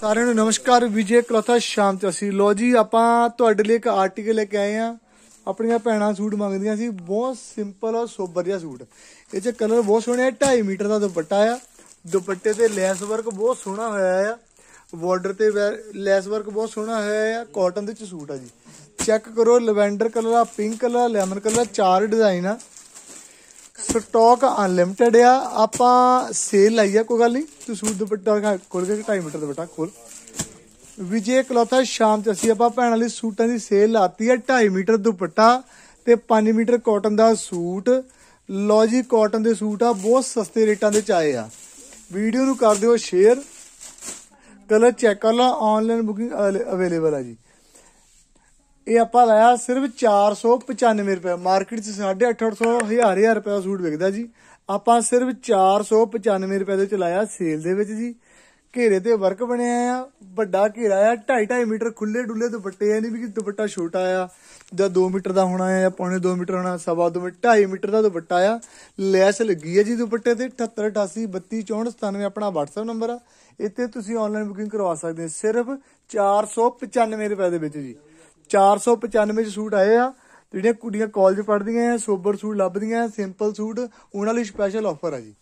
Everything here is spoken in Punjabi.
ਸਾਰਿਆਂ ਨੂੰ ਨਮਸਕਾਰ ਵਿਜੇ ਕਲੋਥਾ ਸ਼ਾਮ ਤੇ ਅਸੀਂ ਲੋ ਜੀ ਆਪਾਂ ਤੁਹਾਡੇ ਲਈ ਇੱਕ ਆਰਟੀਕਲ ਲੈ ਕੇ ਆਏ ਆ ਆਪਣੀਆਂ ਭੈਣਾਂ ਸੂਟ ਮੰਗਦੀਆਂ ਸੀ ਬਹੁਤ ਸਿੰਪਲ ਔਰ ਸੋਬਰ ਜਿਹਾ ਸੂਟ ਇਹ ਚ ਕਲਰ ਬਹੁਤ ਸੋਹਣਾ ਹੈ 2.5 ਮੀਟਰ ਦਾ ਦੁਪੱਟਾ ਆ ਦੁਪੱਟੇ ਤੇ ਲੈਸ ਵਰਕ ਬਹੁਤ ਸੋਹਣਾ ਹੋਇਆ ਆ ਬਾਰਡਰ ਤੇ ਲੈਸ ਵਰਕ ਬਹੁਤ ਸੋਹਣਾ ਹੋਇਆ ਆ ਕਾਟਨ ਦੇ ਚ ਸੂਟ ਆ ਜੀ ਚੈੱਕ ਕਰੋ ਲਵੈਂਡਰ ਕਲਰ ਆ ਪਿੰਕ ਕਲਰ ਲੈਮਨ ਕਲਰ ਚਾਰ ਡਿਜ਼ਾਈਨ ਆ ਸਟਾਕ ਅਨਲਿਮਟਿਡ ਆ ਆਪਾਂ ਸੇਲ ਲਈ ਆ ਕੋਈ ਗੱਲ ਨਹੀਂ ਤੂੰ ਸੂਟ ਦੁਪੱਟਾ ਖੋਲ ਕੇ 2.5 ਮੀਟਰ ਦੁਪੱਟਾ ਖੋਲ ਵਿਜੇ ਕਲੋਥਾ ਸ਼ਾਮ ਚ ਅਸੀਂ ਆਪਾਂ ਭੈਣ ਵਾਲੀ ਸੂਟਾਂ ਦੀ ਸੇਲ ਲਾਤੀ ਆ 2.5 ਮੀਟਰ ਦੁਪੱਟਾ ਤੇ 5 ਮੀਟਰ ਕਾਟਨ ਦਾ ਸੂਟ ਲੋ ਜੀ ਕਾਟਨ ਦੇ ਸੂਟ ਆ ਬਹੁਤ ਸਸਤੇ ਰੇਟਾਂ ਦੇ ਚਾਏ ਆ ਵੀਡੀਓ ਨੂੰ ਕਰ ਦਿਓ ਸ਼ੇਅਰ ਕਲਰ ਚੈੱਕ ਕਰ ਲਓ ਆਨਲਾਈਨ ਬੁਕਿੰਗ ਅਵੇਲੇਬਲ ਆ ਜੀ ਇਹ ਆਪਾਂ ਲਾਇਆ ਸਿਰਫ 495 ਰੁਪਏ ਮਾਰਕੀਟ 'ਚ 850 1000 ਰੁਪਏ ਦਾ ਸੂਟ ਵਿਕਦਾ ਜੀ ਆਪਾਂ ਸਿਰਫ 495 ਰੁਪਏ ਦੇ ਚ ਲਾਇਆ ਸੇਲ ਦੇ ਵਿੱਚ ਜੀ ਘੇਰੇ ਤੇ ਵਰਕ ਬਣਿਆ ਆ ਵੱਡਾ ਘੇਰਾ ਆ 2.5 ਮੀਟਰ ਖੁੱਲੇ ਡੁੱਲੇ ਦੁਪੱਟੇ ਆ ਨਹੀਂ ਵੀ ਕਿ ਦੁਪੱਟਾ ਛੋਟਾ ਆ ਜਾਂ 2 ਮੀਟਰ ਦਾ ਹੋਣਾ ਆ ਜਾਂ ਪੌਣੇ 2 ਮੀਟਰ ਹੋਣਾ ਸਵਾ 2 ਮੀਟਰ 2.5 ਮੀਟਰ ਦਾ ਦੁਪੱਟਾ ਆ ਲੈਸ ਲੱਗੀ ਆ ਜੀ ਦੁਪੱਟੇ ਤੇ 78 ਆਪਣਾ WhatsApp ਨੰਬਰ ਆ ਇੱਥੇ ਤੁਸੀਂ ਆਨਲਾਈਨ ਬੁਕਿੰਗ ਕਰਵਾ ਸਕਦੇ ਹੋ ਸਿਰਫ 495 ਰੁਪਏ ਦੇ ਵਿੱਚ ਜੀ 495 ਸੂਟ ਆਏ ਆ ਜਿਹੜੀਆਂ ਕੁੜੀਆਂ ਕਾਲਜ ਪੜ੍ਹਦੀਆਂ ਆ ਸੋਬਰ ਸੂਟ ਲੱਭਦੀਆਂ ਸਿੰਪਲ ਸੂਟ ਉਹਨਾਂ ਲਈ ਸਪੈਸ਼ਲ ਆਫਰ ਆ ਜੀ